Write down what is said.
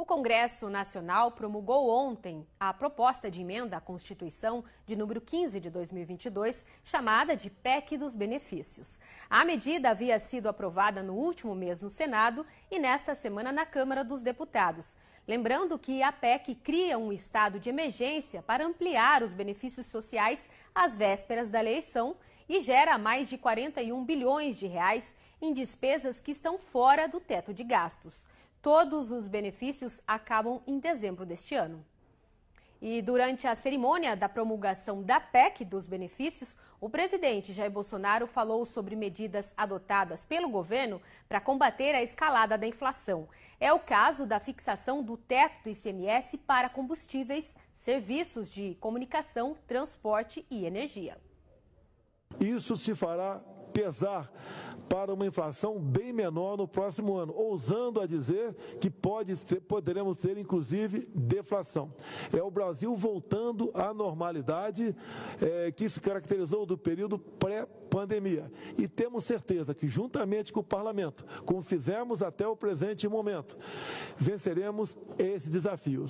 O Congresso Nacional promulgou ontem a proposta de emenda à Constituição de número 15 de 2022, chamada de PEC dos Benefícios. A medida havia sido aprovada no último mês no Senado e nesta semana na Câmara dos Deputados. Lembrando que a PEC cria um estado de emergência para ampliar os benefícios sociais às vésperas da eleição e gera mais de 41 bilhões de reais em despesas que estão fora do teto de gastos. Todos os benefícios acabam em dezembro deste ano. E durante a cerimônia da promulgação da PEC dos benefícios, o presidente Jair Bolsonaro falou sobre medidas adotadas pelo governo para combater a escalada da inflação. É o caso da fixação do teto do ICMS para combustíveis, serviços de comunicação, transporte e energia. Isso se fará pesar para uma inflação bem menor no próximo ano, ousando a dizer que pode ser, poderemos ter, inclusive, deflação. É o Brasil voltando à normalidade é, que se caracterizou do período pré-pandemia. E temos certeza que, juntamente com o Parlamento, como fizemos até o presente momento, venceremos esse desafio.